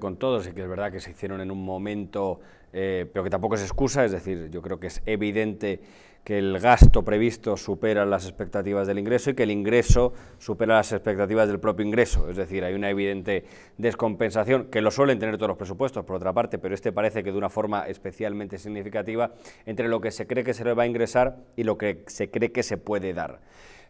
con todos y que es verdad que se hicieron en un momento, eh, pero que tampoco es excusa, es decir, yo creo que es evidente que el gasto previsto supera las expectativas del ingreso y que el ingreso supera las expectativas del propio ingreso, es decir, hay una evidente descompensación que lo suelen tener todos los presupuestos, por otra parte, pero este parece que de una forma especialmente significativa entre lo que se cree que se le va a ingresar y lo que se cree que se puede dar.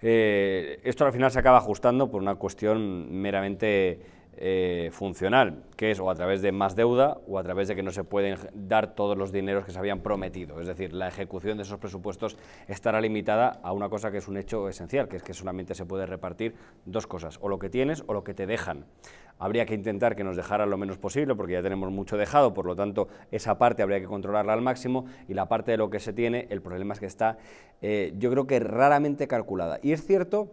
Eh, esto al final se acaba ajustando por una cuestión meramente eh, funcional, que es o a través de más deuda o a través de que no se pueden dar todos los dineros que se habían prometido. Es decir, la ejecución de esos presupuestos estará limitada a una cosa que es un hecho esencial, que es que solamente se puede repartir dos cosas, o lo que tienes o lo que te dejan. Habría que intentar que nos dejaran lo menos posible, porque ya tenemos mucho dejado, por lo tanto, esa parte habría que controlarla al máximo, y la parte de lo que se tiene, el problema es que está, eh, yo creo que raramente calculada. Y es cierto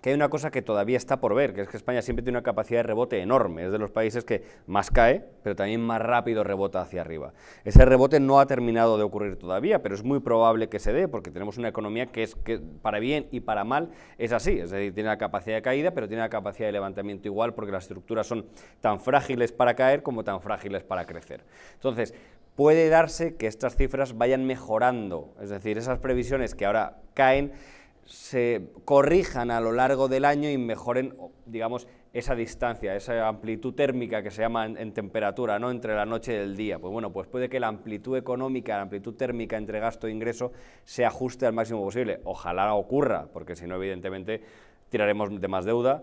que hay una cosa que todavía está por ver, que es que España siempre tiene una capacidad de rebote enorme, es de los países que más cae, pero también más rápido rebota hacia arriba. Ese rebote no ha terminado de ocurrir todavía, pero es muy probable que se dé, porque tenemos una economía que es que para bien y para mal es así, es decir, tiene la capacidad de caída, pero tiene la capacidad de levantamiento igual, porque las estructuras son tan frágiles para caer como tan frágiles para crecer. Entonces, puede darse que estas cifras vayan mejorando, es decir, esas previsiones que ahora caen, se corrijan a lo largo del año y mejoren, digamos, esa distancia, esa amplitud térmica que se llama en, temperatura, ¿no? entre la noche y el día. Pues bueno, pues puede que la amplitud económica, la amplitud térmica entre gasto e ingreso se ajuste al máximo posible. Ojalá ocurra, porque si no, evidentemente tiraremos de más deuda,